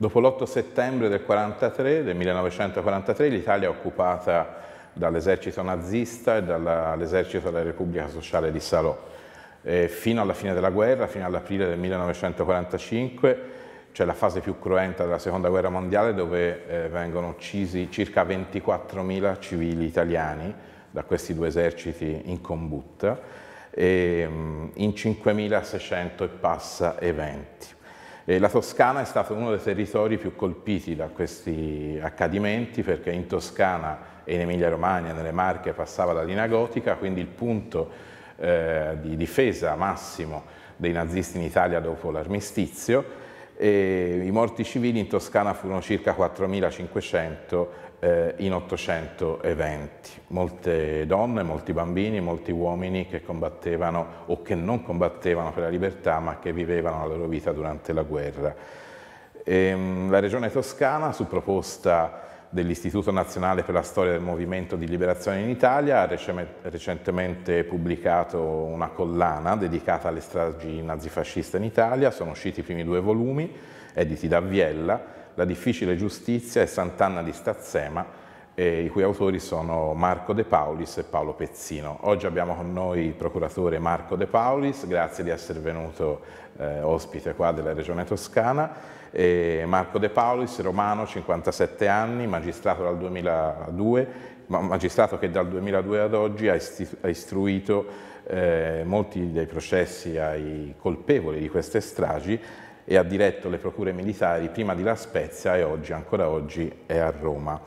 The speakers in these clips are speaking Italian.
Dopo l'8 settembre del, 43, del 1943 l'Italia è occupata dall'esercito nazista e dall'esercito della Repubblica Sociale di Salò. E fino alla fine della guerra, fino all'aprile del 1945, c'è la fase più cruenta della Seconda Guerra Mondiale dove eh, vengono uccisi circa 24.000 civili italiani da questi due eserciti in combutta e, mm, in 5.600 e passa eventi. E la Toscana è stato uno dei territori più colpiti da questi accadimenti perché in Toscana e in Emilia Romagna, nelle Marche, passava la linea gotica, quindi il punto eh, di difesa massimo dei nazisti in Italia dopo l'armistizio. E I morti civili in Toscana furono circa 4.500 eh, in eventi. Molte donne, molti bambini, molti uomini che combattevano o che non combattevano per la libertà ma che vivevano la loro vita durante la guerra. E, ehm, la regione toscana, su proposta dell'Istituto Nazionale per la Storia del Movimento di Liberazione in Italia, ha recentemente pubblicato una collana dedicata alle stragi nazifasciste in Italia, sono usciti i primi due volumi, editi da Viella, la difficile giustizia e Sant'Anna di Stazzema, eh, i cui autori sono Marco De Paulis e Paolo Pezzino. Oggi abbiamo con noi il procuratore Marco De Paulis, grazie di essere venuto eh, ospite qua della Regione Toscana. E eh, Marco De Paulis, romano, 57 anni, magistrato dal 2002 magistrato che dal 2002 ad oggi ha, istruito eh, molti dei processi ai colpevoli di queste stragi e ha diretto le procure militari prima di La Spezia e oggi, ancora oggi, è a Roma.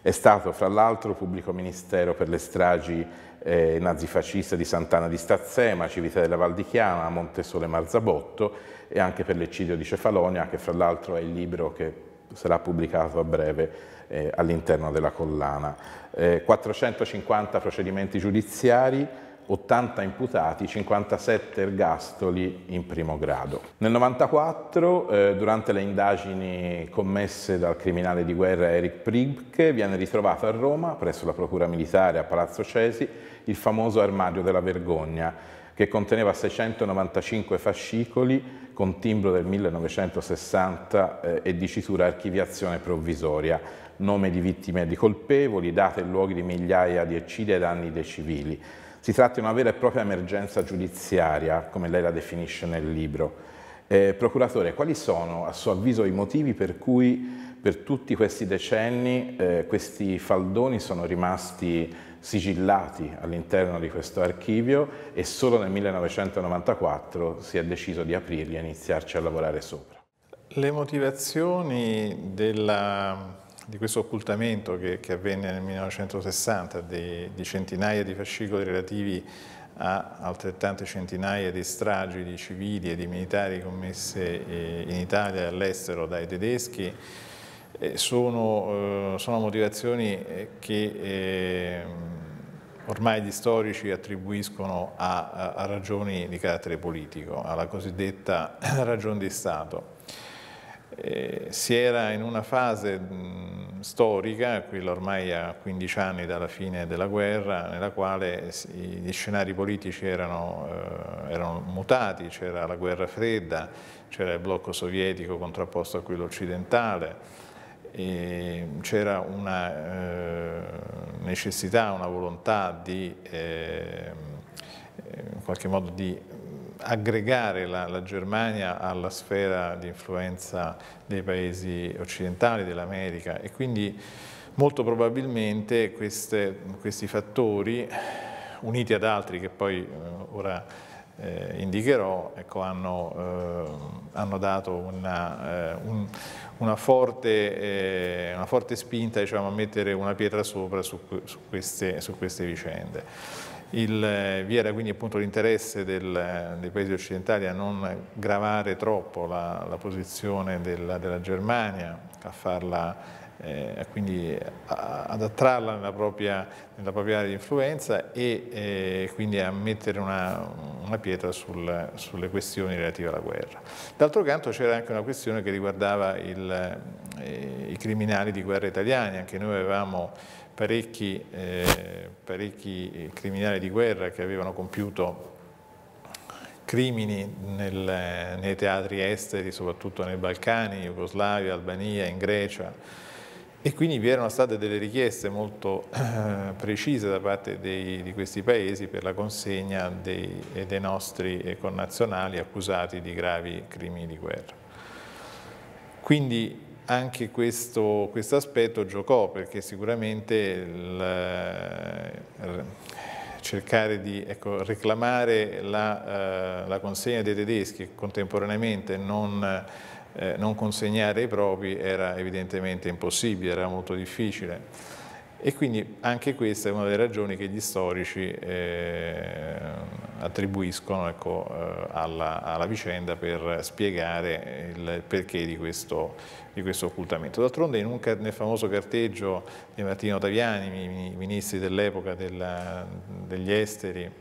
È stato fra l'altro pubblico ministero per le stragi eh, nazifasciste di Sant'Anna di Stazzema, Civita della Val di Chiana, Montesole Marzabotto e anche per l'eccidio di Cefalonia, che fra l'altro è il libro che sarà pubblicato a breve eh, all'interno della collana. Eh, 450 procedimenti giudiziari, 80 imputati, 57 ergastoli in primo grado. Nel 1994, eh, durante le indagini commesse dal criminale di guerra Eric Pribke, viene ritrovato a Roma, presso la Procura Militare a Palazzo Cesi, il famoso armadio della vergogna, che conteneva 695 fascicoli con timbro del 1960 eh, e dicitura archiviazione provvisoria, nome di vittime e di colpevoli, date e luoghi di migliaia di eccidi ai danni dei civili si tratta di una vera e propria emergenza giudiziaria, come lei la definisce nel libro. Eh, procuratore, quali sono a suo avviso i motivi per cui per tutti questi decenni eh, questi faldoni sono rimasti sigillati all'interno di questo archivio e solo nel 1994 si è deciso di aprirli e iniziarci a lavorare sopra? Le motivazioni della di questo occultamento che, che, avvenne nel 1960 di, di centinaia di fascicoli relativi a altrettante centinaia di stragi di civili e di militari commesse eh, in Italia e all'estero dai tedeschi, eh, sono, eh, sono, motivazioni che ehm, ormai gli storici attribuiscono a, a, a ragioni di carattere politico, alla cosiddetta ragione di Stato. Eh, si era in una fase mh, storica, quella ormai a 15 anni dalla fine della guerra, nella quale si, gli scenari politici erano, eh, erano mutati, c'era la guerra fredda, c'era il blocco sovietico contrapposto a quello occidentale, c'era una eh, necessità, una volontà di ehm, eh, in qualche modo di aggregare la, la, Germania alla sfera di influenza dei paesi occidentali, dell'America e quindi molto probabilmente queste, questi fattori, uniti ad altri che poi eh, ora eh, indicherò, ecco, hanno, eh, hanno, dato una, eh, un, una, forte, eh, una forte, spinta diciamo, a mettere una pietra sopra su, su, queste, su queste vicende. Il, eh, vi era quindi appunto l'interesse eh, dei paesi occidentali a non gravare troppo la, la posizione della, della, Germania, a farla, eh, quindi ad attrarla nella propria, nella propria, area di influenza e eh, quindi a mettere una, una pietra sul, sulle questioni relative alla guerra. D'altro canto c'era anche una questione che riguardava il, eh, i criminali di guerra italiani, anche noi avevamo parecchi, eh, parecchi eh, criminali di guerra che avevano compiuto crimini nel, nei teatri esteri, soprattutto nei Balcani, Jugoslavia, Albania, in Grecia e quindi vi erano state delle richieste molto eh, precise da parte dei, di questi paesi per la consegna dei, eh, dei nostri eh, connazionali accusati di gravi crimini di guerra. Quindi anche questo quest aspetto giocò perché sicuramente il, eh, cercare di ecco, reclamare la, eh, la, consegna dei tedeschi e contemporaneamente non, eh, non consegnare i propri era evidentemente impossibile, era molto difficile. E quindi anche questa è una delle ragioni che gli storici eh, attribuiscono ecco, eh, alla, alla, vicenda per spiegare il perché di questo, di questo occultamento. D'altronde nel famoso carteggio di Martino Taviani, i ministri dell'epoca degli esteri,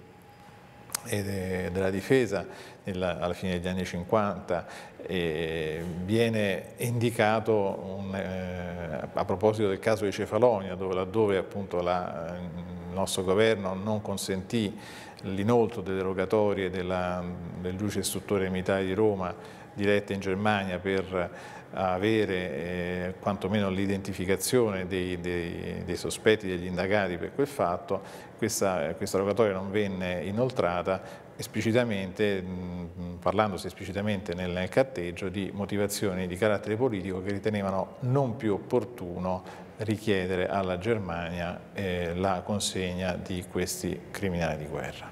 e della difesa nella, alla fine degli anni 50 viene indicato un, eh, a proposito del caso di Cefalonia dove, laddove appunto la, il nostro governo non consentì l'inoltro delle rogatorie della, del giudice istruttore militare di Roma dirette in Germania per eh, avere eh, quantomeno l'identificazione dei, dei, dei, sospetti, degli indagati per quel fatto, questa, questa rogatoria non venne inoltrata esplicitamente, parlandosi esplicitamente nel catteggio, di motivazioni di carattere politico che ritenevano non più opportuno richiedere alla Germania eh, la consegna di questi criminali di guerra.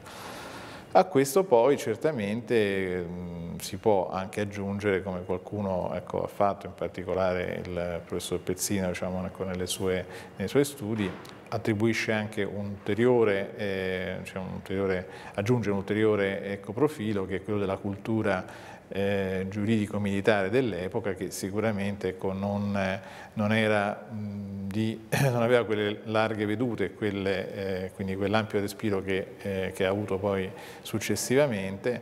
A questo poi certamente mh, si può anche aggiungere, come qualcuno ecco, ha fatto, in particolare il professor Pezzino diciamo, ecco, sue, nei suoi studi, attribuisce anche un ulteriore, eh, cioè un ulteriore aggiunge un ulteriore ecco, profilo che è quello della cultura eh, giuridico-militare dell'epoca che sicuramente ecco, non, non, era, di, non, aveva quelle larghe vedute, quelle, eh, quindi quell'ampio respiro che, eh, che, ha avuto poi successivamente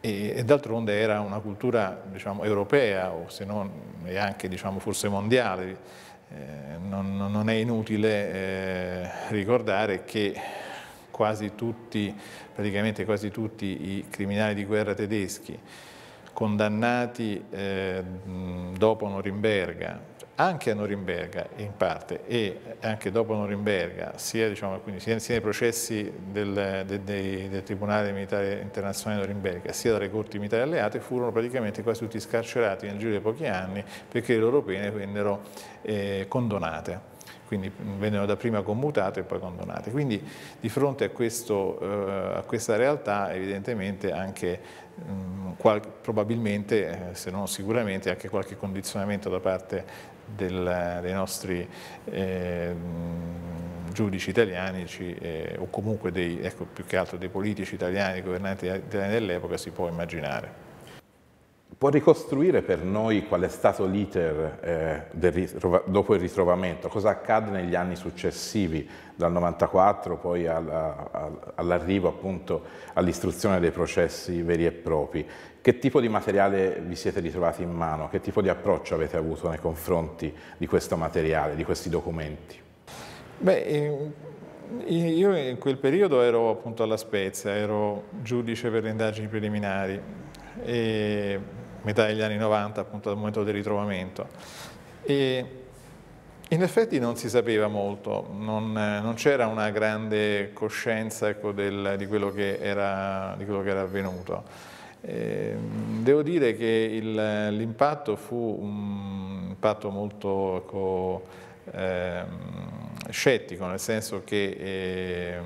e, e d'altronde era una cultura diciamo, europea o se non e anche diciamo, forse mondiale. Eh, non, non, è inutile eh, ricordare che quasi tutti, praticamente quasi tutti i criminali di guerra tedeschi condannati eh, dopo Norimberga, anche a Norimberga in parte e anche dopo Norimberga, sia, diciamo, quindi, sia, sia nei processi del, de, de, del, Tribunale Militare Internazionale di Norimberga, sia dalle corti militari alleate, furono praticamente quasi tutti scarcerati nel giro di pochi anni perché le loro pene vennero eh, condonate quindi vennero dapprima commutate e poi condonate. Quindi di fronte a, questo, eh, a questa realtà evidentemente anche Ehm, probabilmente, eh, se non sicuramente, anche qualche condizionamento da parte del, dei nostri eh, giudici italiani eh, o comunque dei, ecco, più che altro dei politici italiani, governanti italiani dell'epoca si può immaginare può ricostruire per noi qual è stato l'iter eh, dopo il ritrovamento, cosa accade negli anni successivi, dal 94 poi all'arrivo appunto all'istruzione dei processi veri e propri. Che tipo di materiale vi siete ritrovati in mano? Che tipo di approccio avete avuto nei confronti di questo materiale, di questi documenti? Beh, io in quel periodo ero appunto alla Spezia, ero giudice per le indagini preliminari e metà degli anni 90, appunto dal momento del ritrovamento. E in effetti non si sapeva molto, non, non c'era una grande coscienza ecco, del, di, quello era, di, quello che era, avvenuto. E ehm, devo dire che l'impatto fu un impatto molto ecco, eh, scettico, nel senso che eh,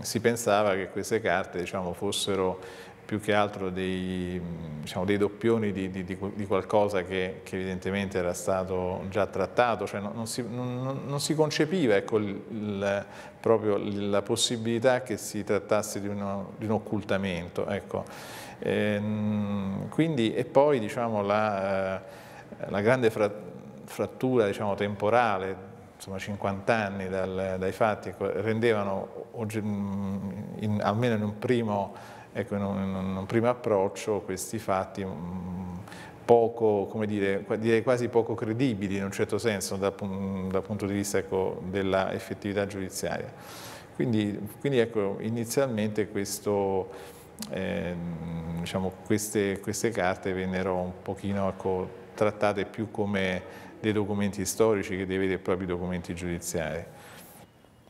si pensava che queste carte diciamo, fossero più che altro dei, diciamo, dei doppioni di, di, di qualcosa che, che, evidentemente era stato già trattato, cioè non, non, si, non, non si, concepiva ecco, il, il, proprio la possibilità che si trattasse di, uno, di un occultamento. Ecco. E, ehm, quindi, e poi diciamo, la, eh, la, grande frattura diciamo, temporale insomma, 50 anni dal, dai fatti ecco, rendevano mm, in, almeno in un primo ecco, in un, in un primo approccio questi fatti mm, poco, come dire, direi quasi poco credibili in un certo senso dal, dal punto di vista ecco, dell'effettività giudiziaria. Quindi, quindi ecco, inizialmente questo, eh, diciamo, queste, queste, carte vennero un pochino ecco, trattate più come dei documenti storici che dei veri e propri documenti giudiziari.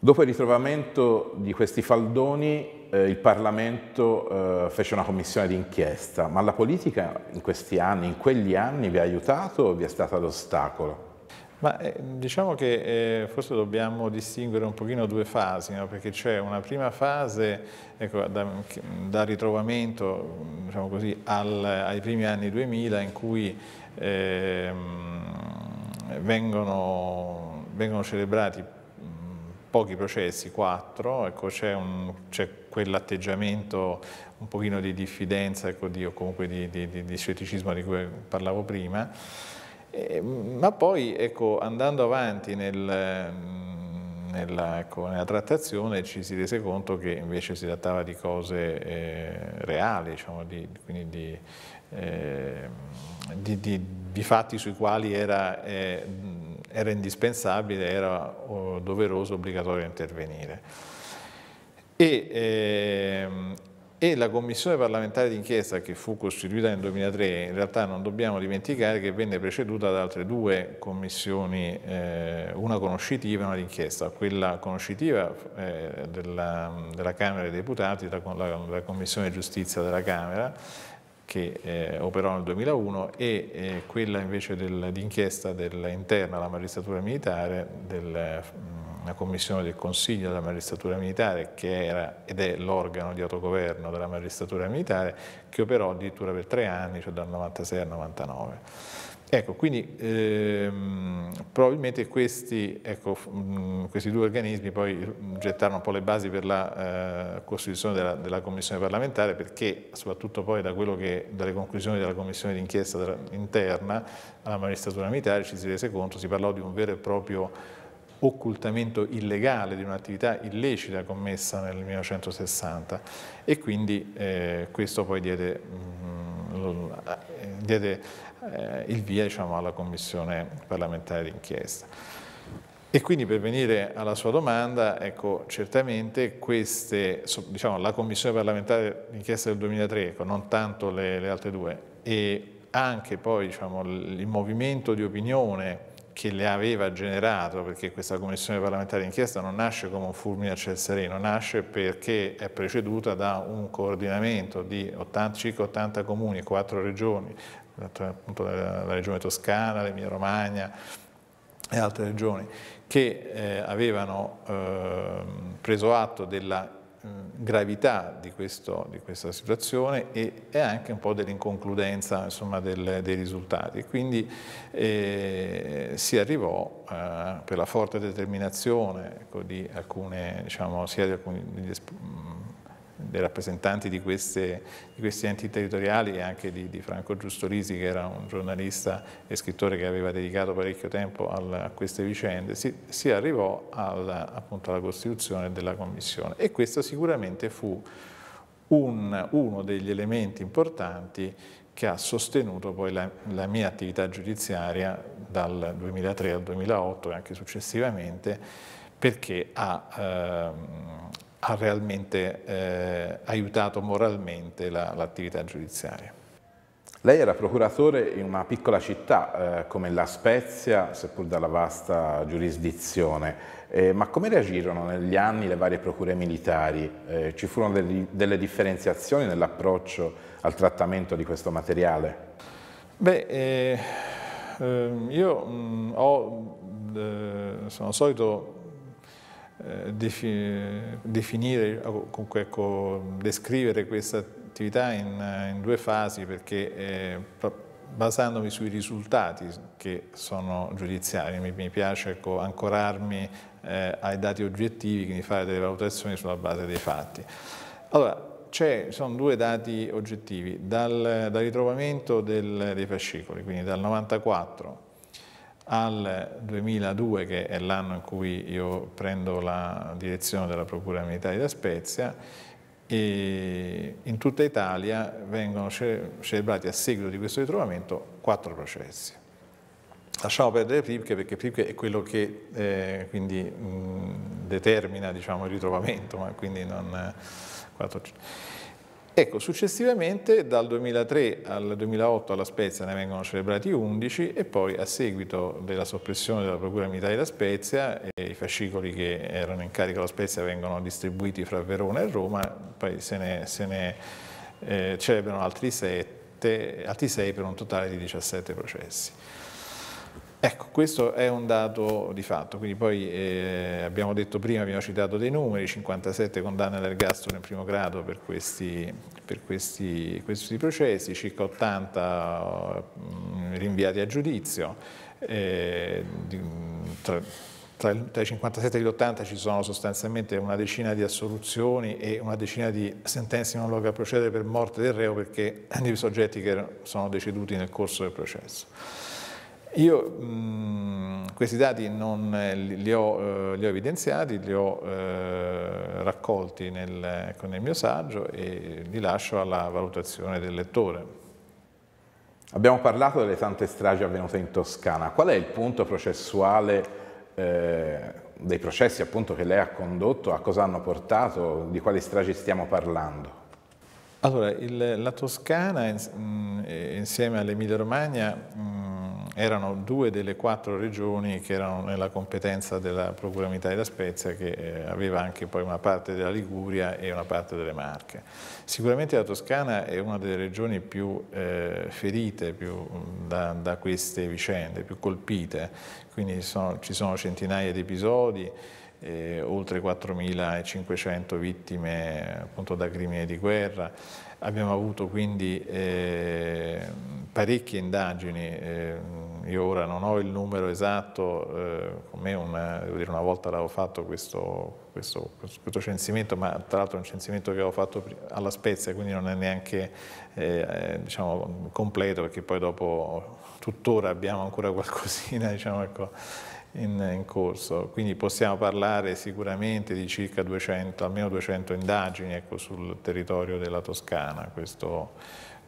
Dopo il ritrovamento di questi faldoni eh, il Parlamento eh, fece una commissione d'inchiesta, ma la politica in questi anni, in quegli anni vi ha aiutato o vi è stata l'ostacolo? Ma eh, diciamo che eh, forse dobbiamo distinguere un pochino due fasi, no? perché c'è una prima fase ecco, da, da, ritrovamento diciamo così, al, ai primi anni 2000 in cui eh, vengono, vengono celebrati pochi processi, quattro, ecco, c'è, quell'atteggiamento un pochino di diffidenza ecco, di, o comunque di, di, di scetticismo di cui parlavo prima, e, ehm, ma poi ecco, andando avanti nel, mm, nella, ecco, nella, trattazione ci si rese conto che invece si trattava di cose eh, reali, diciamo, di, quindi di, eh, di, di, fatti sui quali era eh, era indispensabile, era doveroso, obbligatorio intervenire. E, ehm, e la commissione parlamentare d'inchiesta che fu costituita nel 2003, in realtà non dobbiamo dimenticare che venne preceduta da altre due commissioni, eh, una conoscitiva e una d'inchiesta. Quella conoscitiva eh, della, della, Camera dei Deputati, la, la, la Commissione Giustizia della Camera, che eh, operò nel 2001 e eh, quella invece dell'inchiesta d'inchiesta interna alla magistratura militare, della mm, commissione del Consiglio della magistratura militare che era ed è l'organo di autogoverno della magistratura militare che operò addirittura per tre anni, cioè dal 96 al 99. Ecco, quindi ehm, probabilmente questi, ecco, mh, mm, questi, due organismi poi mm, gettarono un po' le basi per la eh, costituzione della, della, Commissione parlamentare perché soprattutto poi da che, dalle conclusioni della Commissione d'inchiesta interna alla magistratura militare ci si rese conto, si parlò di un vero e proprio occultamento illegale di un'attività illecita commessa nel 1960 e quindi eh, questo poi diede, mh, mm, eh, diede eh, il via diciamo, alla commissione parlamentare d'inchiesta. E quindi per venire alla sua domanda, ecco, certamente queste, diciamo, la commissione parlamentare d'inchiesta del 2003, ecco, non tanto le, le, altre due, e anche poi diciamo, il movimento di opinione che le aveva generato, perché questa commissione parlamentare d'inchiesta non nasce come un fulmine a ciel sereno, nasce perché è preceduta da un coordinamento di 80, circa 80 comuni, 4 regioni, appunto la, regione toscana, l'Emilia Romagna e altre regioni, che eh, avevano eh, preso atto della mh, gravità di, questo, di, questa situazione e, e, anche un po' dell'inconcludenza insomma, del, dei risultati. Quindi eh, si arrivò eh, per la forte determinazione ecco, di alcune, diciamo, sia di alcuni degli, dei rappresentanti di, queste, di, questi enti territoriali e anche di, di, Franco Giustolisi che era un giornalista e scrittore che aveva dedicato parecchio tempo al, a queste vicende, si, si arrivò al, appunto alla costituzione della Commissione e questo sicuramente fu un, uno degli elementi importanti che ha sostenuto poi la, la, mia attività giudiziaria dal 2003 al 2008 e anche successivamente perché ha ehm, ha realmente eh, aiutato moralmente l'attività giudiziaria. Lei era procuratore in una piccola città eh, come La Spezia, seppur dalla vasta giurisdizione, eh, ma come reagirono negli anni le varie procure militari? Eh, ci furono delle, delle differenziazioni nell'approccio al trattamento di questo materiale? Beh, eh, ehm, io mh, mm, ho, eh, sono solito eh, definire, comunque ecco, descrivere questa attività in, in due fasi perché eh, basandomi sui risultati che sono giudiziari, mi, mi piace ecco, ancorarmi eh, ai dati oggettivi, quindi fare delle valutazioni sulla base dei fatti. Allora, ci sono due dati oggettivi, dal, dal ritrovamento del, dei fascicoli, quindi dal 94 al 2002, che è l'anno in cui io prendo la direzione della Procura Militare da Spezia, e in tutta Italia vengono ce celebrati a seguito di questo ritrovamento quattro processi. Lasciamo perdere Pripke perché Pripke è quello che eh, quindi, mh, determina diciamo, il ritrovamento, ma quindi non... Eh, 4. Ecco, successivamente dal 2003 al 2008 alla Spezia ne vengono celebrati 11 e poi a seguito della soppressione della Procura Militare della Spezia e eh, i fascicoli che erano in carico alla Spezia vengono distribuiti fra Verona e Roma, poi se ne, se ne eh, celebrano altri 7, altri 6 per un totale di 17 processi. Ecco, questo è un dato di fatto, quindi poi eh, abbiamo detto prima, abbiamo citato dei numeri, 57 condanne all'ergastolo in primo grado per, questi, per questi, questi, processi, circa 80 mh, mm, rinviati a giudizio, eh, tra, tra, tra, i 57 e gli 80 ci sono sostanzialmente una decina di assoluzioni e una decina di sentenze in un luogo a procedere per morte del reo perché di soggetti che sono deceduti nel corso del processo. Io mh, mm, questi dati non eh, li ho, eh, li ho evidenziati, li ho eh, raccolti nel, ecco, nel mio saggio e li lascio alla valutazione del lettore. Abbiamo parlato delle tante stragi avvenute in Toscana. Qual è il punto processuale eh, dei processi appunto, che lei ha condotto? A cosa hanno portato? Di quali stragi stiamo parlando? Allora, il, la Toscana mm, eh, insieme all'Emilia Romagna mm, erano due delle quattro regioni che erano nella competenza della Procura Militare della Spezia che eh, aveva anche poi una parte della Liguria e una parte delle Marche. Sicuramente la Toscana è una delle regioni più eh, ferite più, da, da, queste vicende, più colpite, quindi sono, ci sono centinaia di episodi, eh, oltre 4.500 vittime appunto da crimini di guerra, Abbiamo avuto quindi eh, parecchie indagini, eh, io ora non ho il numero esatto, eh, con me una, dire, una volta l'avevo fatto questo, questo, questo, censimento, ma tra l'altro è un censimento che avevo fatto alla Spezia, quindi non è neanche eh, diciamo, completo perché poi dopo tuttora abbiamo ancora qualcosina diciamo, ecco, in, in, corso, quindi possiamo parlare sicuramente di circa 200, almeno 200 indagini ecco, sul territorio della Toscana, questo,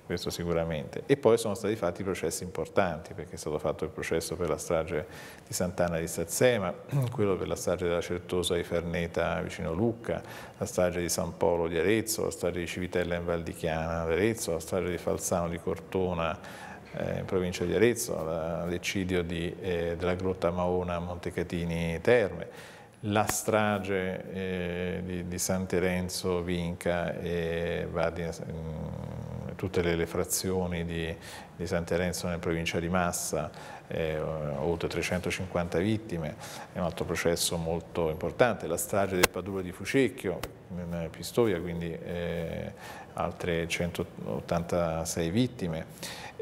questo sicuramente. E poi sono stati fatti processi importanti, perché è stato fatto il processo per la strage di Sant'Anna di Sazzema, quello per la strage della Certosa di Ferneta vicino Lucca, la strage di San Polo di Arezzo, la strage di Civitella in Val di Chiana ad Arezzo, la strage di Falzano di Cortona eh, in provincia di Arezzo, l'eccidio eh, della grotta Maona a Montecatini Terme, la strage eh, di, di San Terenzo Vinca e eh, di, mh, mm, tutte le, le frazioni di, di, San Terenzo nella provincia di Massa, eh, oltre 350 vittime, è un altro processo molto importante, la strage del Padula di Fucecchio in mm, eh, Pistoia, quindi eh, altre 186 vittime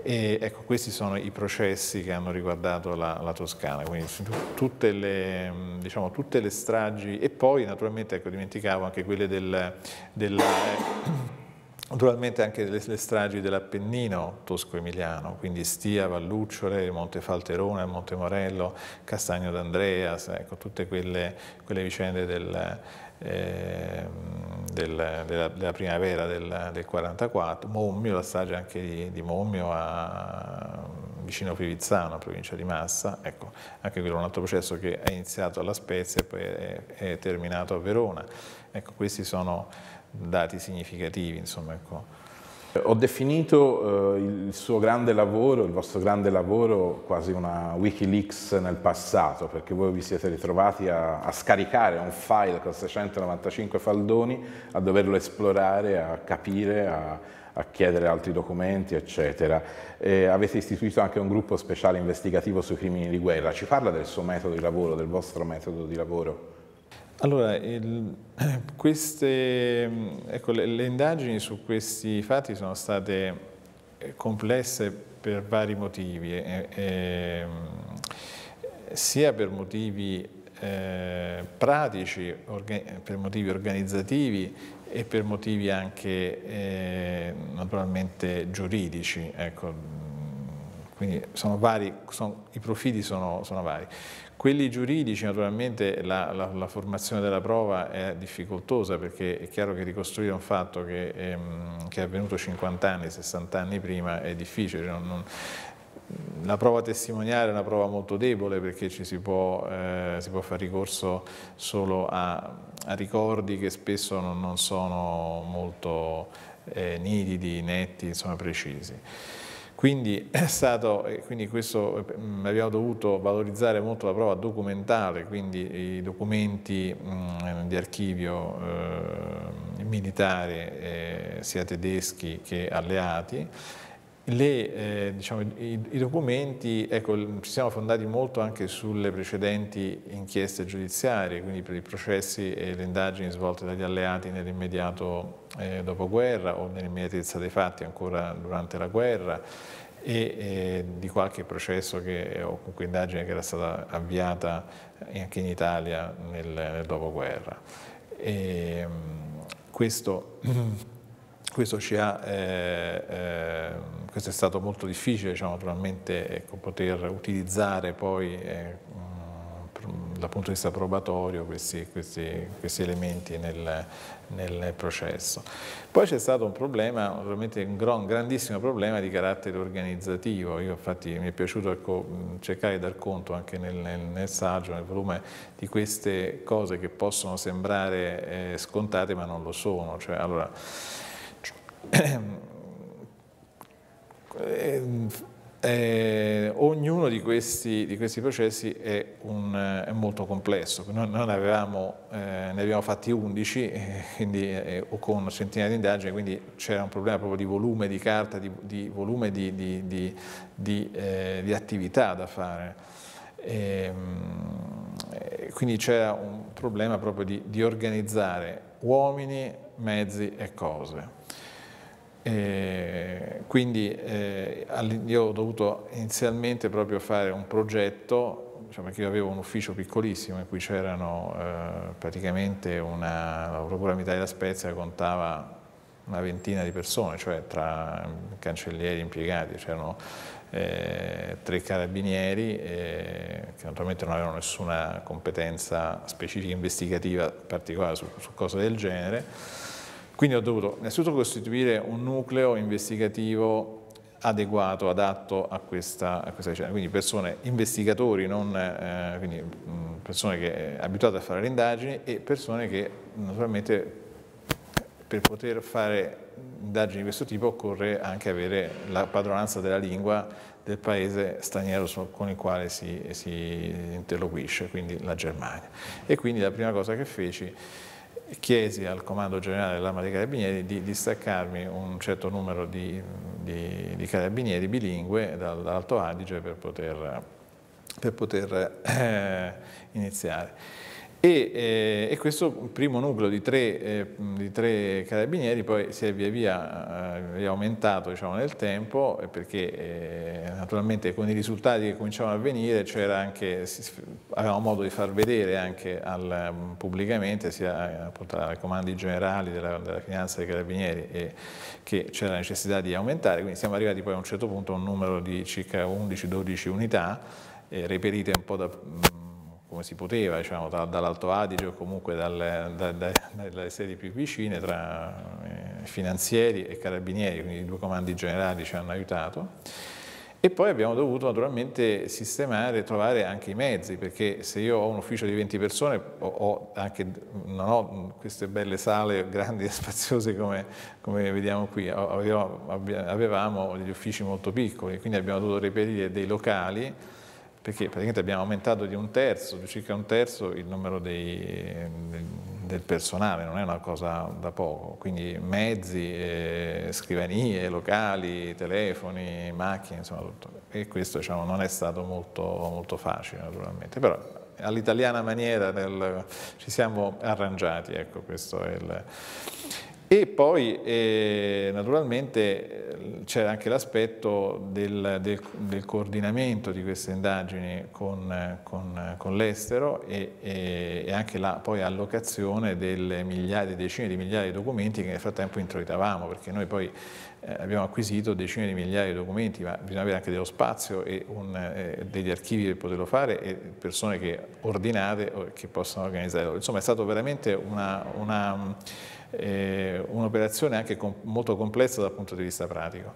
e, ecco, questi sono i processi che hanno riguardato la, la Toscana, quindi tutte le, diciamo, tutte le, stragi e poi naturalmente, ecco, dimenticavo anche quelle del, del eh, Naturalmente anche le, le stragi dell'Appennino tosco-emiliano, quindi Stia, Vallucciole, Monte Falterone, Monte Morello, Castagno d'Andreas, ecco, tutte quelle, quelle vicende del, eh, del, della, della, primavera del, del 44, Mommio, la strage anche di, di Mommio a, vicino a Privizzano, provincia di Massa, ecco, anche quello è un altro processo che è iniziato alla Spezia e poi è, è terminato a Verona. Ecco, questi sono dati significativi, insomma, ecco, eh, ho definito eh, il suo grande lavoro, il vostro grande lavoro, quasi una Wikileaks nel passato, perché voi vi siete ritrovati a, a scaricare un file con 695 faldoni, a doverlo esplorare, a capire, a, a chiedere altri documenti, eccetera. E avete istituito anche un gruppo speciale investigativo sui crimini di guerra. Ci parla del suo metodo di lavoro, del vostro metodo di lavoro? Allora, il, queste, mm, ecco, le, le, indagini su questi fatti sono state eh, complesse per vari motivi, eh, eh, sia per motivi eh, pratici, per motivi organizzativi e per motivi anche eh, naturalmente giuridici. Ecco. Mm, quindi sono vari, sono, i profili sono, sono vari. Quelli giuridici naturalmente la, la, la, formazione della prova è difficoltosa perché è chiaro che ricostruire un fatto che, ehm, che è avvenuto 50 anni, 60 anni prima è difficile. Non, non, la prova testimoniale è una prova molto debole perché ci si può, eh, può fare ricorso solo a, a, ricordi che spesso non, non sono molto eh, nitidi, netti, insomma precisi. Quindi, stato, quindi questo, mm, abbiamo dovuto valorizzare molto la prova documentale, quindi i documenti mh, mm, di archivio eh, militare eh, sia tedeschi che alleati le, eh, diciamo, i, i, documenti, ecco, ci siamo fondati molto anche sulle precedenti inchieste giudiziarie, quindi per i processi e le indagini svolte dagli alleati nell'immediato eh, dopoguerra o nell'immediatezza dei fatti ancora durante la guerra e eh, di qualche processo che, o comunque indagine che era stata avviata anche in Italia nel, nel dopoguerra. E, ehm, questo Questo, ha, eh, eh, questo, è stato molto difficile diciamo, naturalmente ecco, poter utilizzare poi eh, dal punto di vista probatorio questi, questi, questi elementi nel, nel, processo. Poi c'è stato un problema, veramente un, gran, grandissimo problema di carattere organizzativo, Io, infatti mi è piaciuto ecco, cercare di dar conto anche nel, nel, nel, saggio, nel volume, di queste cose che possono sembrare eh, scontate ma non lo sono. Cioè, allora, eh, eh, ognuno di questi, di questi processi è, un, è, molto complesso, noi, noi ne, avevamo, eh, ne, abbiamo fatti 11 eh, quindi, eh, eh, o con centinaia di indagini, quindi c'era un problema proprio di volume di carta, di, di volume di, di, attività da fare. E, ehm, quindi c'era un problema proprio di organizzare uomini, mezzi e cose. E eh, quindi eh, io ho dovuto inizialmente proprio fare un progetto, diciamo, perché io avevo un ufficio piccolissimo in cui c'erano eh, praticamente una, la Procura Militare della Spezia contava una ventina di persone, cioè tra cancellieri e impiegati, c'erano eh, tre carabinieri eh, che naturalmente non avevano nessuna competenza specifica investigativa particolare su, su cose del genere quindi ho dovuto innanzitutto costituire un nucleo investigativo adeguato, adatto a questa, a questa ricerca. Quindi persone investigatori, non, eh, quindi, mh, persone che, eh, abituate a fare le indagini e persone che naturalmente per poter fare indagini di questo tipo occorre anche avere la padronanza della lingua del paese straniero con il quale si, si interloquisce, quindi la Germania. E quindi la prima cosa che feci chiesi al comando generale dell'Arma dei Carabinieri di distaccarmi un certo numero di, di, di carabinieri bilingue dall'Alto Adige per poter, per poter eh, iniziare. E, eh, e, questo primo nucleo di tre, eh, di tre, carabinieri poi si è via via eh, aumentato diciamo, nel tempo eh, perché eh, naturalmente con i risultati che cominciavano a venire c'era anche, si, avevamo modo di far vedere anche al, mm, pubblicamente sia eh, ai comandi generali della, della, finanza dei carabinieri e, che c'era la necessità di aumentare, quindi siamo arrivati poi a un certo punto a un numero di circa 11-12 unità reperite un po' da mm, come si poteva, diciamo, da, dall'Alto Adige o comunque dalle, da, da, dalle sedi più vicine tra eh, finanzieri e carabinieri, quindi i due comandi generali ci hanno aiutato. E poi abbiamo dovuto naturalmente sistemare e trovare anche i mezzi, perché se io ho un ufficio di 20 persone ho anche, non ho queste belle sale grandi e spaziose come, come vediamo qui, avevamo degli uffici molto piccoli, quindi abbiamo dovuto reperire dei locali perché praticamente abbiamo aumentato di un terzo, di circa un terzo il numero dei, del personale, non è una cosa da poco, quindi mezzi, eh, scrivanie, locali, telefoni, macchine, insomma tutto. E questo diciamo, non è stato molto, molto facile naturalmente, però all'italiana maniera del, ci siamo arrangiati, ecco questo è il... E poi eh, naturalmente eh, c'è anche l'aspetto del, del, del, coordinamento di queste indagini con, con, con l'estero e, e, e, anche la poi allocazione delle migliaia, decine di migliaia di documenti che nel frattempo introitavamo, perché noi poi eh, abbiamo acquisito decine di migliaia di documenti, ma bisogna avere anche dello spazio e un, eh, degli archivi per poterlo fare e persone che ordinate che possano organizzare. Insomma è stata veramente eh, un'operazione eh, un anche com molto complessa dal punto di vista pratico.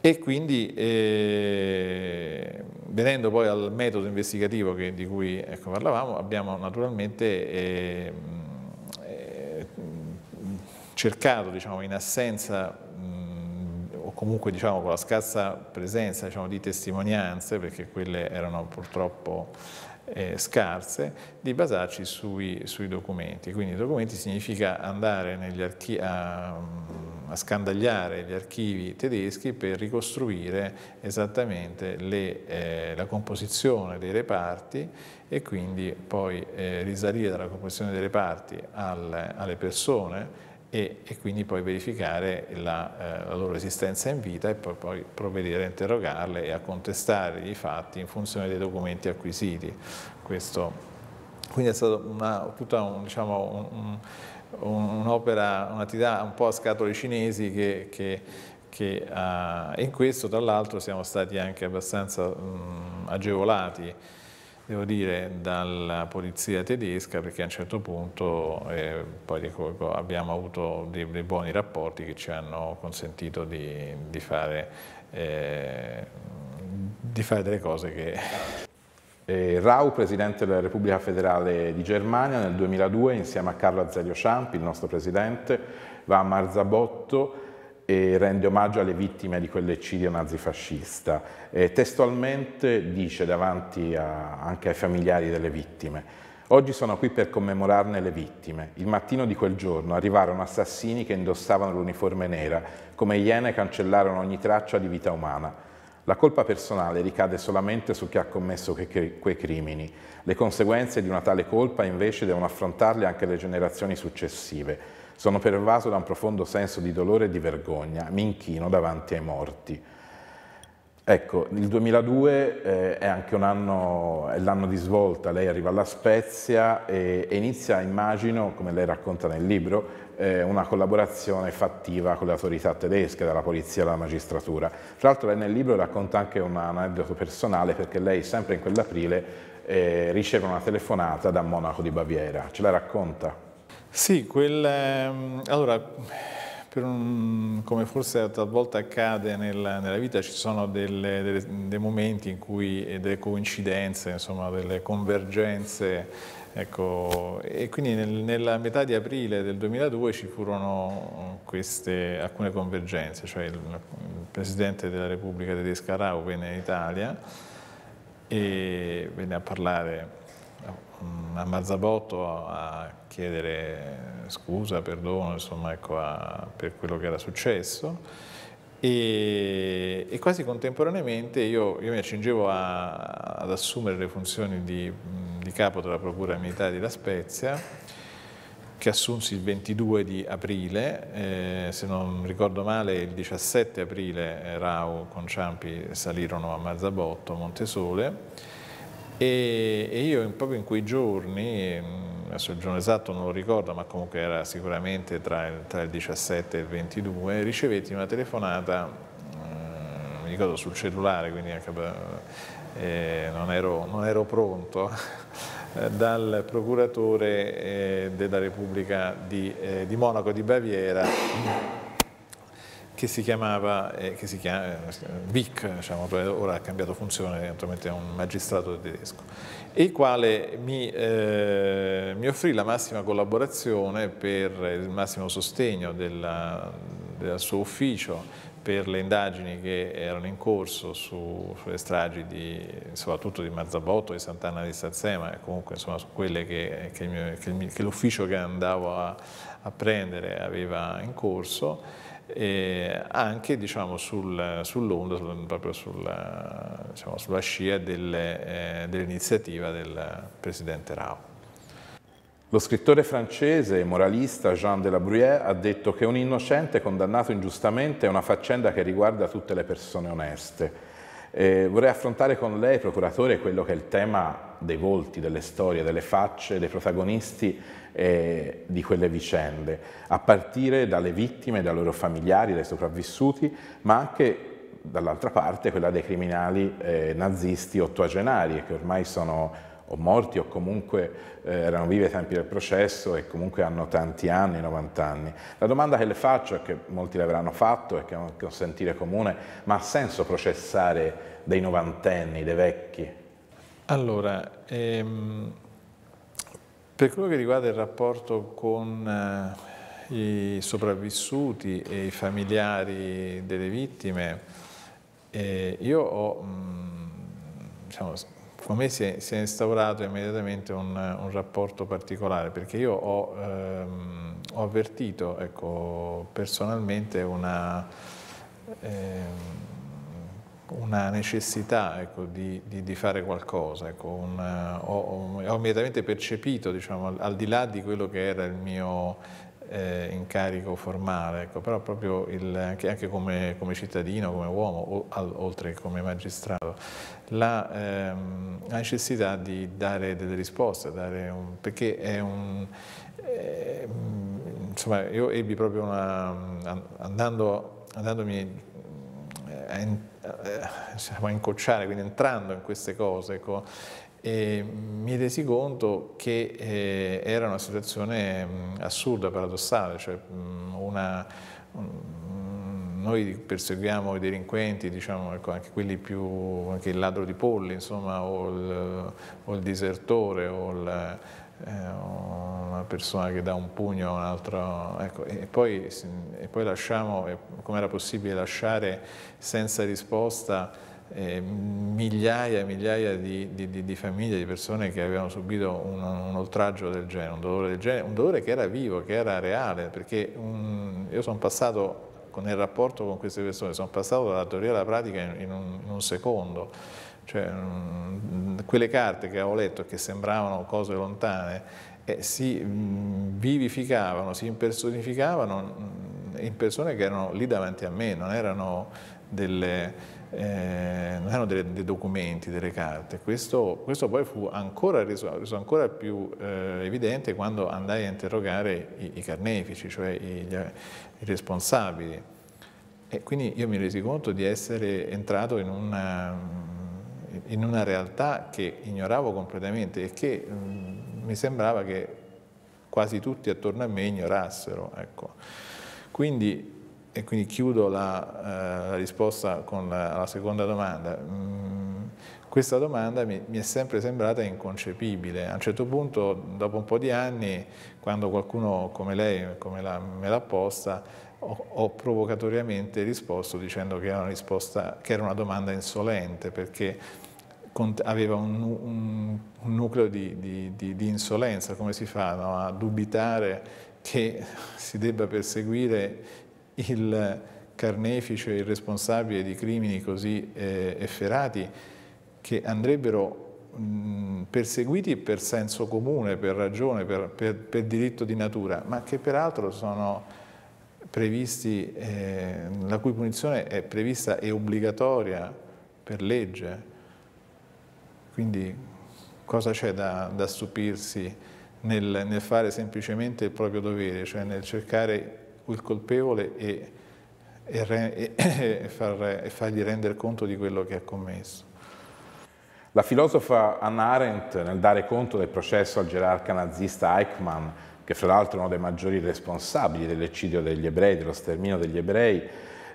E quindi, eh, venendo poi al metodo investigativo che, di cui ecco, parlavamo, abbiamo naturalmente ehm, eh, cercato, diciamo, in assenza comunque diciamo, con la scarsa presenza diciamo, di testimonianze, perché quelle erano purtroppo eh, scarse, di basarci sui, sui, documenti. Quindi documenti significa andare a, mm, a, scandagliare gli archivi tedeschi per ricostruire esattamente le, eh, la composizione dei reparti e quindi poi eh, risalire dalla composizione dei reparti al, alle persone e, e quindi poi verificare la, eh, la, loro esistenza in vita e poi, poi provvedere a interrogarle e a contestare i fatti in funzione dei documenti acquisiti. Questo, quindi è stata una, tutta un, diciamo, un, un'opera, un'attività un po' a scatole cinesi che, che che, uh, in questo tra l'altro siamo stati anche abbastanza mh, agevolati devo dire, dalla polizia tedesca perché a un certo punto eh, dico, abbiamo avuto dei, dei, buoni rapporti che ci hanno consentito di, di, fare, eh, di fare, delle cose che... E eh, Rau, presidente della Repubblica Federale di Germania, nel 2002 insieme a Carlo Azzelio Ciampi, il nostro presidente, va a Marzabotto e rende omaggio alle vittime di quell'eccidio nazifascista. E testualmente dice davanti a, anche ai familiari delle vittime Oggi sono qui per commemorarne le vittime. Il mattino di quel giorno arrivarono assassini che indossavano l'uniforme nera, come iene cancellarono ogni traccia di vita umana. La colpa personale ricade solamente su chi ha commesso que quei crimini. Le conseguenze di una tale colpa invece devono affrontarle anche le generazioni successive. Sono pervaso da un profondo senso di dolore e di vergogna, mi inchino davanti ai morti. Ecco, il 2002 eh, è anche un anno, è l'anno di svolta, lei arriva alla Spezia e, e inizia, immagino, come lei racconta nel libro, eh, una collaborazione fattiva con le autorità tedesche, dalla polizia alla magistratura. Tra l'altro lei nel libro racconta anche un aneddoto personale perché lei sempre in quell'aprile eh, riceve una telefonata da Monaco di Baviera. Ce la racconta? Sì, quel, ehm, allora, un, come forse talvolta accade nel, nella vita, ci sono delle, delle, dei momenti in cui, delle coincidenze, insomma, delle convergenze. Ecco, e quindi nel, nella metà di aprile del 2002 ci furono queste, alcune convergenze, cioè il, il Presidente della Repubblica tedesca Rau venne in Italia e venne a parlare a Marzabotto a chiedere scusa, perdono insomma, ecco, a, per quello che era successo e, e quasi contemporaneamente io, io mi accingevo a, ad assumere le funzioni di, di, capo della Procura Militare di La Spezia che assunsi il 22 di aprile, eh, se non ricordo male il 17 aprile eh, Rau con Ciampi salirono a Mazzabotto, Montesole e, e io in, proprio in quei giorni, mm, adesso il giorno esatto non lo ricordo, ma comunque era sicuramente tra il, tra il 17 e il 22, ricevetti una telefonata, eh, mi ricordo sul cellulare, quindi anche, eh, non, ero, non ero pronto, dal procuratore eh, della Repubblica di, eh, di, Monaco di Baviera che si chiamava, eh, che si chiama, eh, Vic, diciamo, ora ha cambiato funzione, naturalmente è un magistrato tedesco, e il quale mi, eh, mi offrì la massima collaborazione per il massimo sostegno della, del suo ufficio per le indagini che erano in corso su, sulle stragi di, soprattutto di Marzabotto, di Sant'Anna di Sazzema e comunque insomma, su quelle che, che l'ufficio che, che andavo a, a prendere aveva in corso e anche diciamo, sul, sull'onda, proprio sulla, diciamo, sulla scia delle, eh, dell'iniziativa del presidente Rao. Lo scrittore francese e moralista Jean de la Bruyère ha detto che un innocente condannato ingiustamente è una faccenda che riguarda tutte le persone oneste eh, vorrei affrontare con lei, procuratore, quello che è il tema dei volti, delle storie, delle facce, dei protagonisti eh, di quelle vicende, a partire dalle vittime, dai loro familiari, dai sopravvissuti, ma anche dall'altra parte quella dei criminali eh, nazisti ottuagenari che ormai sono o morti o comunque eh, erano vivi ai tempi del processo e comunque hanno tanti anni, 90 anni. La domanda che le faccio e che molti l'avranno fatto e che è un sentire comune, ma ha senso processare dei novantenni, dei vecchi? Allora, ehm, per quello che riguarda il rapporto con eh, i sopravvissuti e i familiari delle vittime, eh, io ho... Mh, mm, diciamo, con me si è, si è instaurato immediatamente un, un, rapporto particolare perché io ho, ehm, ho avvertito ecco, personalmente una, ehm, una necessità ecco, di, di, di, fare qualcosa, ecco, un, ho, ho, immediatamente percepito diciamo, al, al, di là di quello che era il mio eh, incarico formale, ecco, però proprio il, anche, anche come, come, cittadino, come uomo, o, al, oltre che come magistrato, la, ehm, la, necessità di dare delle risposte, dare un, perché è un... Eh, insomma, io ebbi proprio una... andando, andandomi eh, a, in, eh, a, a, incocciare, quindi entrando in queste cose, ecco, e mi resi conto che eh, era una situazione mh, mm, assurda, paradossale, cioè mh, mm, una, mh, noi perseguiamo i delinquenti, diciamo, ecco, anche quelli più, anche il ladro di polli, insomma, o il, o il disertore, o il, eh, una persona che dà un pugno a un altro, ecco, e, poi, e poi lasciamo, come era possibile lasciare senza risposta eh, migliaia e migliaia di, di, di, di, famiglie, di persone che avevano subito un, un oltraggio del genere, un dolore del genere, un dolore che era vivo, che era reale, perché un, io sono passato nel rapporto con queste persone, sono passato dalla teoria alla pratica in, in, un, in un, secondo, cioè, mh, mm, quelle carte che avevo letto e che sembravano cose lontane eh, si mh, mm, vivificavano, si impersonificavano mh, mm, in persone che erano lì davanti a me, non erano delle eh, non erano delle, dei documenti, delle carte. Questo, questo poi fu ancora reso, reso ancora più eh, evidente quando andai a interrogare i, i carnefici, cioè i, gli, i, responsabili. E quindi io mi resi conto di essere entrato in una, in una realtà che ignoravo completamente e che mh, mm, mi sembrava che quasi tutti attorno a me ignorassero. Ecco. Quindi e quindi chiudo la, eh, la risposta con la, la seconda domanda. Mm, questa domanda mi, mi, è sempre sembrata inconcepibile. A un certo punto, dopo un po' di anni, quando qualcuno come lei come la, me l'ha posta, ho, ho, provocatoriamente risposto dicendo che era una, risposta, che era una domanda insolente, perché aveva un, un, un nucleo di, di, di, di, insolenza, come si fa no? a dubitare che si debba perseguire il carnefice, il responsabile di crimini così eh, efferati che andrebbero mh, mm, perseguiti per senso comune, per ragione, per, per, per, diritto di natura, ma che peraltro sono previsti, eh, la cui punizione è prevista e obbligatoria per legge. Quindi cosa c'è da, da, stupirsi nel, nel fare semplicemente il proprio dovere, cioè nel cercare il colpevole e, e, re, e, far, e fargli rendere conto di quello che ha commesso. La filosofa Anna Arendt, nel dare conto del processo al gerarca nazista Eichmann, che fra l'altro è uno dei maggiori responsabili dell'eccidio degli ebrei, dello sterminio degli ebrei,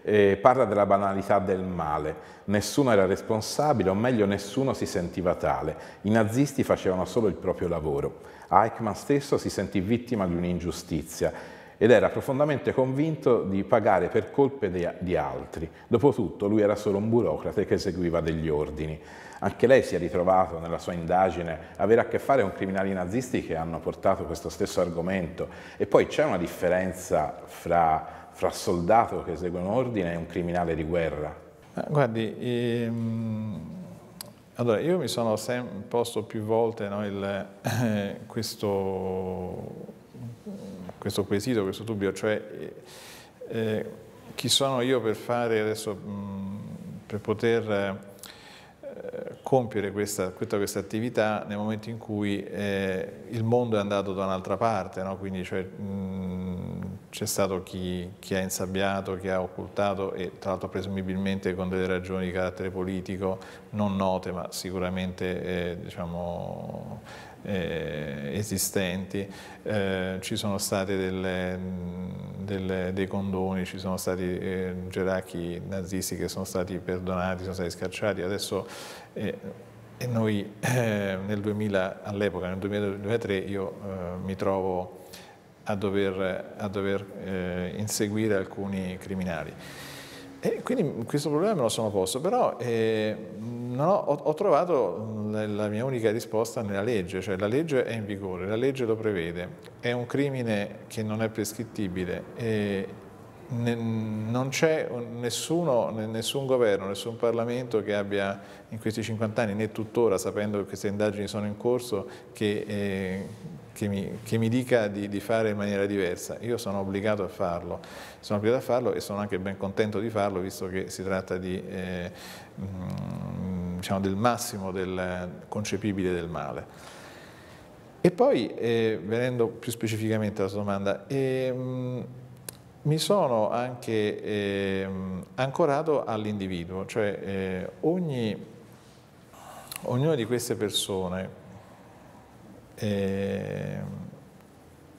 eh, parla della banalità del male. Nessuno era responsabile, o meglio nessuno si sentiva tale. I nazisti facevano solo il proprio lavoro. Eichmann stesso si sentì vittima di un'ingiustizia ed era profondamente convinto di pagare per colpe de, di altri. Dopotutto lui era solo un burocrate che eseguiva degli ordini. Anche lei si è ritrovato nella sua indagine avere a che fare con criminali nazisti che hanno portato questo stesso argomento. E poi c'è una differenza fra, fra soldato che esegue un ordine e un criminale di guerra. Eh, guardi, ehm... Allora, io mi sono posto più volte no, il, eh, questo questo quesito, questo dubbio, cioè eh, eh, chi sono io per fare adesso, mh, per poter eh, compiere questa, tutta questa attività nel momento in cui eh, il mondo è andato da un'altra parte, no? quindi cioè, c'è stato chi, chi, ha insabbiato, chi ha occultato e tra l'altro presumibilmente con delle ragioni di carattere politico non note ma sicuramente eh, diciamo, eh, esistenti, eh, ci sono stati dei condoni, ci sono stati eh, gerarchi nazisti che sono stati perdonati, sono stati scacciati, adesso eh, e noi eh, nel 2000, all'epoca, nel 2003, io eh, mi trovo a dover, a dover inseguire alcuni criminali. E quindi questo problema me lo sono posto, però eh, No, ho, ho trovato mm, la mia unica risposta nella legge, cioè la legge è in vigore, la legge lo prevede, è un crimine che non è prescrittibile e ne, non c'è nessuno, nessun governo, nessun Parlamento che abbia in questi 50 anni, né tuttora, sapendo che queste indagini sono in corso, che, eh, che, mi, che mi, dica di, di, fare in maniera diversa. Io sono obbligato a farlo, sono obbligato a farlo e sono anche ben contento di farlo, visto che si tratta di... Eh, mh, mm, diciamo, del massimo del concepibile del male. E poi, eh, venendo più specificamente alla sua domanda, ehm, mi sono anche ehm, ancorato all'individuo, cioè eh, ogni, ognuna di queste persone eh,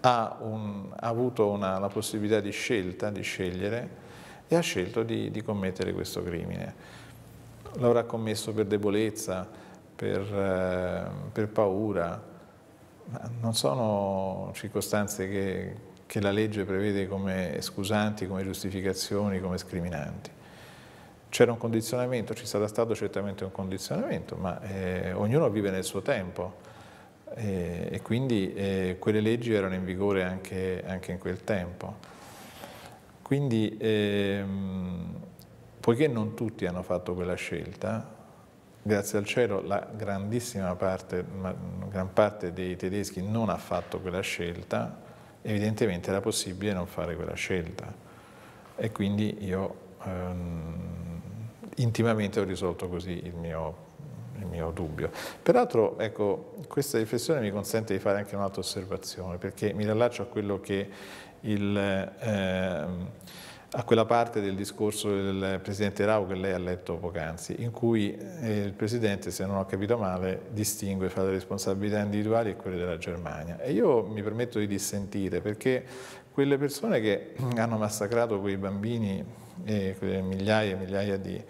ha, un, ha, avuto una, la possibilità di scelta, di scegliere, e ha scelto di, di commettere questo crimine l'avrà commesso per debolezza, per, eh, per paura, non sono circostanze che, che la legge prevede come scusanti, come giustificazioni, come scriminanti. C'era un condizionamento, ci sarà stato certamente un condizionamento, ma eh, ognuno vive nel suo tempo eh, e quindi eh, quelle leggi erano in vigore anche, anche in quel tempo. Quindi ehm, Poiché non tutti hanno fatto quella scelta, grazie al cielo la grandissima parte, gran parte dei tedeschi non ha fatto quella scelta, evidentemente era possibile non fare quella scelta. E quindi io ehm, intimamente ho risolto così il mio, il mio dubbio. Peraltro, ecco, questa riflessione mi consente di fare anche un'altra osservazione, perché mi riallaccio a quello che il... Ehm, a quella parte del discorso del Presidente Rau che lei ha letto poc'anzi, in cui eh, il Presidente, se non ho capito male, distingue fra le responsabilità individuali e quelle della Germania. E io mi permetto di dissentire perché quelle persone che hanno massacrato quei bambini, eh, migliaia e migliaia di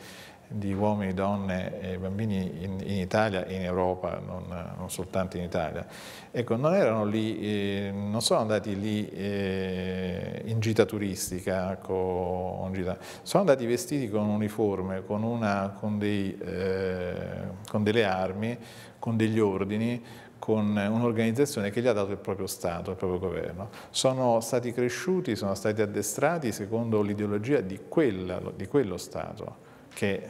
di uomini, donne e bambini in, in Italia e in Europa, non, non, soltanto in Italia, ecco, non, erano lì, eh, non sono andati lì eh, in gita turistica, con, gita, sono andati vestiti con un uniforme, con, una, con, dei, eh, con delle armi, con degli ordini, con un'organizzazione che gli ha dato il proprio Stato, il proprio governo. Sono stati cresciuti, sono stati addestrati secondo l'ideologia di, di, quello Stato che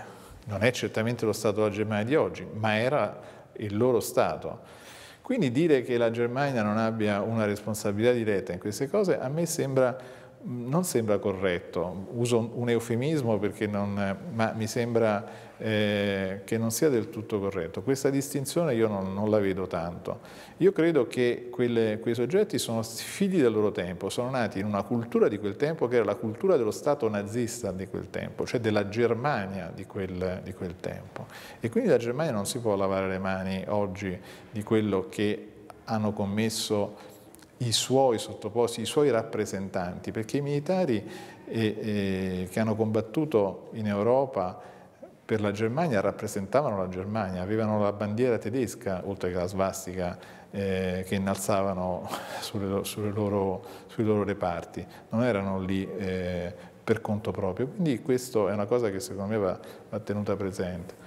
non è certamente lo Stato della Germania di oggi, ma era il loro Stato. Quindi dire che la Germania non abbia una responsabilità diretta in queste cose a me sembra non sembra corretto, uso un eufemismo perché non, ma mi sembra eh, che non sia del tutto corretto. Questa distinzione io non, non la vedo tanto. Io credo che quelle, quei soggetti sono figli del loro tempo, sono nati in una cultura di quel tempo che era la cultura dello Stato nazista di quel tempo, cioè della Germania di quel, di quel tempo. E quindi la Germania non si può lavare le mani oggi di quello che hanno commesso i suoi sottoposti, i suoi rappresentanti, perché i militari eh, eh, che hanno combattuto in Europa per la Germania rappresentavano la Germania, avevano la bandiera tedesca, oltre che la svastica, eh, che innalzavano sulle, sulle loro, sui loro reparti, non erano lì eh, per conto proprio. Quindi questo è una cosa che secondo me va, va tenuta presente.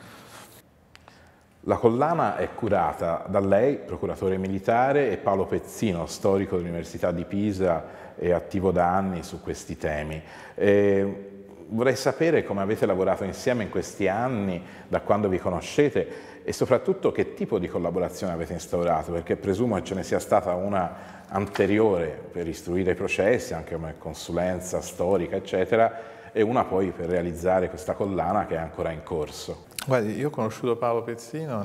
La collana è curata da lei, procuratore militare, e Paolo Pezzino, storico dell'Università di Pisa e attivo da anni su questi temi. E vorrei sapere come avete lavorato insieme in questi anni, da quando vi conoscete e soprattutto che tipo di collaborazione avete instaurato, perché presumo che ce ne sia stata una anteriore per istruire i processi, anche come consulenza storica, eccetera, e una poi per realizzare questa collana che è ancora in corso. Guardi, io ho conosciuto Paolo Pezzino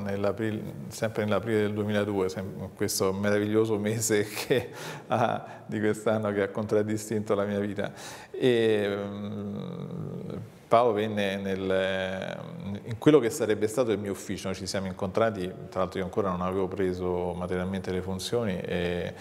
sempre nell'aprile del 2002, questo meraviglioso mese che ha, di quest'anno che ha contraddistinto la mia vita. E, um, Paolo venne nel, in quello che sarebbe stato il mio ufficio, noi ci siamo incontrati, tra l'altro io ancora non avevo preso materialmente le funzioni, e,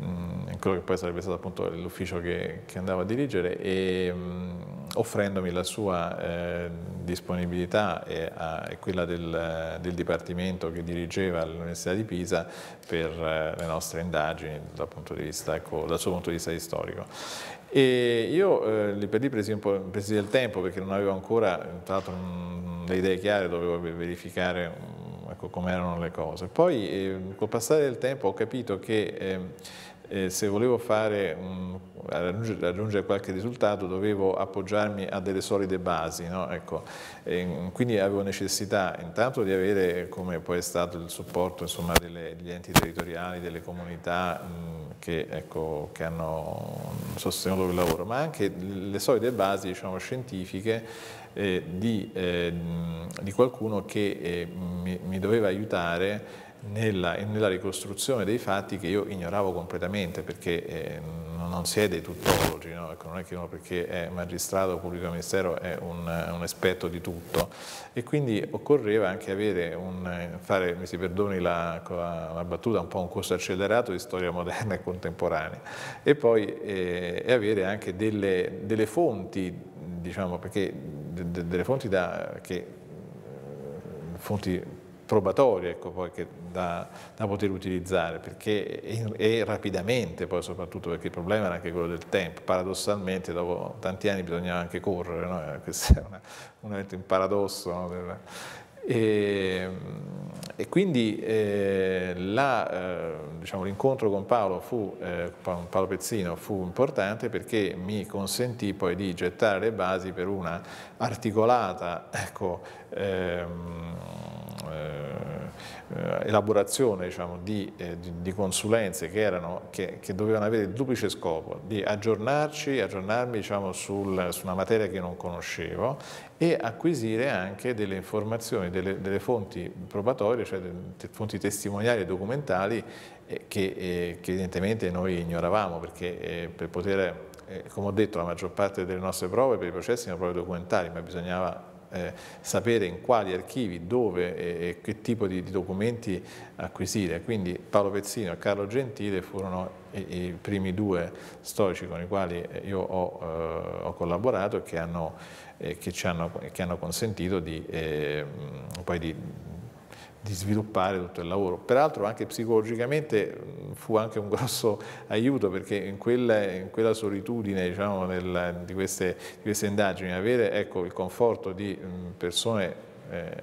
in mm, quello che poi sarebbe stato appunto l'ufficio che, che, andavo a dirigere, e, mm, offrendomi la sua eh, disponibilità e, a, e quella del, del, Dipartimento che dirigeva l'Università di Pisa per eh, le nostre indagini dal, punto di vista, ecco, dal suo punto di vista storico. E io eh, lì per lì presi, un po', presi del tempo perché non avevo ancora, tra l'altro, mm, le idee chiare, dovevo verificare mm, ecco, come erano le cose. Poi eh, col passare del tempo ho capito che eh, eh, se volevo un, raggiungere, raggiungere, qualche risultato dovevo appoggiarmi a delle solide basi, no? ecco, e, quindi avevo necessità intanto di avere, come poi è stato il supporto insomma, delle, degli enti territoriali, delle comunità mh, che, ecco, che, hanno sostenuto il lavoro, ma anche le solide basi diciamo, scientifiche eh, di, eh, di, qualcuno che eh, mi, mi doveva aiutare nella, nella, ricostruzione dei fatti che io ignoravo completamente perché eh, non si è dei tuttologi, no? ecco, non è che uno perché è magistrato o pubblico ministero è un, un, esperto di tutto e quindi occorreva anche avere un, fare, mi si perdoni la, la battuta, un po' un corso accelerato di storia moderna e contemporanea e poi eh, e avere anche delle, delle fonti, diciamo, perché, de, de, delle fonti da, che, eh, fonti probatorio ecco, poi, da, da, poter utilizzare perché, e, e, rapidamente poi soprattutto perché il problema era anche quello del tempo, paradossalmente dopo tanti anni bisognava anche correre, no? Eh, questo è una, un, un paradosso. No? e, ehm, e, quindi eh, l'incontro eh, diciamo, con Paolo, fu, eh, Paolo Pezzino fu importante perché mi consentì poi di gettare le basi per una articolata ecco, ehm, eh, elaborazione diciamo, di, eh, di, di, consulenze che, erano, che, che, dovevano avere il duplice scopo di aggiornarci, aggiornarmi diciamo, sul, su una materia che non conoscevo e acquisire anche delle informazioni, delle, delle fonti probatorie, cioè delle fonti testimoniali e documentali eh, che, eh, che, evidentemente noi ignoravamo perché eh, per poter, eh, come ho detto, la maggior parte delle nostre prove per i processi erano prove documentali, ma bisognava eh, sapere in quali archivi, dove e, e che tipo di, di, documenti acquisire. Quindi Paolo Pezzino e Carlo Gentile furono i, i primi due storici con i quali eh, io ho, eh, ho collaborato e che, hanno, eh, che che hanno consentito di, eh, poi di di sviluppare tutto il lavoro. Peraltro anche psicologicamente fu anche un grosso aiuto perché in quella, in quella solitudine diciamo, nel, di, queste, di, queste, indagini avere ecco, il conforto di persone eh,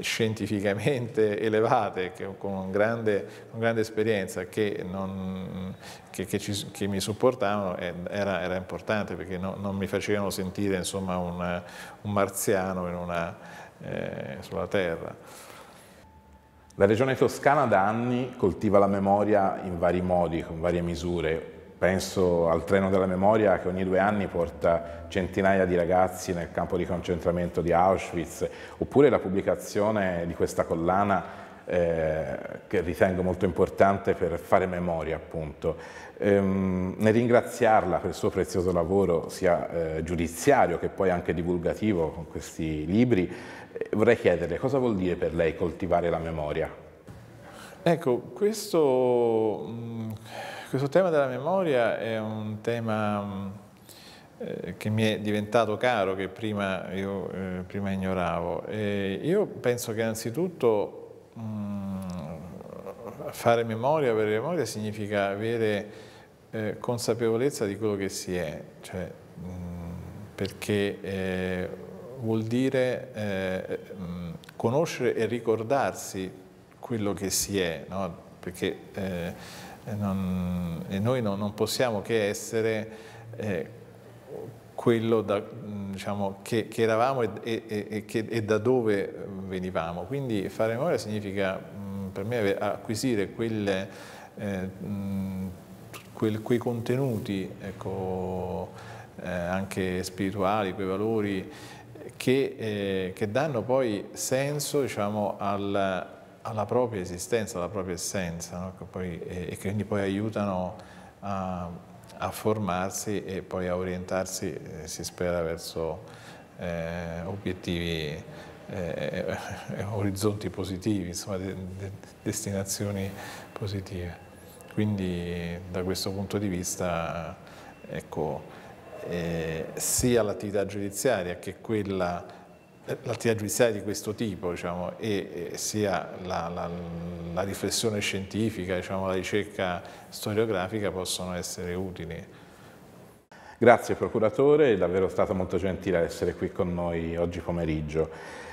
scientificamente elevate, che, con grande, con grande esperienza, che, non, che, che, ci, che mi supportavano, eh, era, era importante perché no, non mi facevano sentire insomma, un, un marziano una, eh, sulla Terra. La regione toscana da anni coltiva la memoria in vari modi, con varie misure. Penso al treno della memoria che ogni due anni porta centinaia di ragazzi nel campo di concentramento di Auschwitz, oppure la pubblicazione di questa collana eh, che ritengo molto importante per fare memoria appunto. Ehm, nel ringraziarla per il suo prezioso lavoro sia eh, giudiziario che poi anche divulgativo con questi libri, Vorrei chiederle cosa vuol dire per lei coltivare la memoria? Ecco, questo, mm, questo tema della memoria è un tema mm, eh, che mi è diventato caro, che prima, io, eh, prima ignoravo. E io penso che innanzitutto mm, fare memoria, avere memoria significa avere eh, consapevolezza di quello che si è, cioè, perché vuol dire eh, conoscere e ricordarsi quello che si è, no? perché eh, non, noi non, non, possiamo che essere eh, quello da, diciamo, che, che, eravamo e, e, e, che, e, da dove venivamo. Quindi fare memoria significa per me acquisire quelle, eh, quel, quei contenuti ecco, eh, anche spirituali, quei valori che, eh, che danno poi senso diciamo, al, alla propria esistenza, alla propria essenza no? che poi, e, che quindi poi aiutano a, a, formarsi e poi a orientarsi, eh, si spera, verso eh, obiettivi eh, eh, orizzonti positivi, insomma, de, de, destinazioni positive. Quindi da questo punto di vista, ecco, eh, sia l'attività giudiziaria che quella eh, l'attività giudiziaria di questo tipo diciamo, e, sia la, la, la riflessione scientifica, diciamo, la ricerca storiografica possono essere utili. Grazie Procuratore, è davvero stato molto gentile essere qui con noi oggi pomeriggio.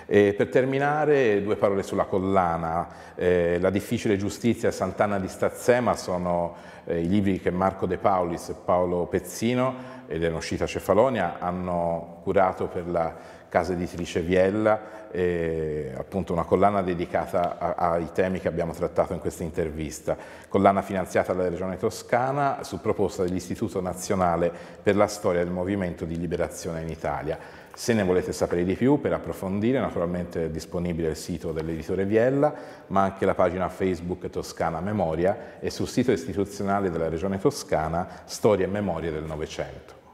E per terminare due parole sulla collana, eh, La difficile giustizia e Sant'Anna di Stazzema sono eh, i libri che Marco De Paulis e Paolo Pezzino ed è uscita a Cefalonia, hanno curato per la casa editrice Viella eh, appunto una collana dedicata a, ai temi che abbiamo trattato in questa intervista, collana finanziata dalla Regione Toscana su proposta dell'Istituto Nazionale per la Storia del Movimento di Liberazione in Italia. Se ne volete sapere di più per approfondire, naturalmente è disponibile il sito dell'editore Viella, ma anche la pagina Facebook Toscana Memoria e sul sito istituzionale della Regione Toscana Storia e Memoria del Novecento.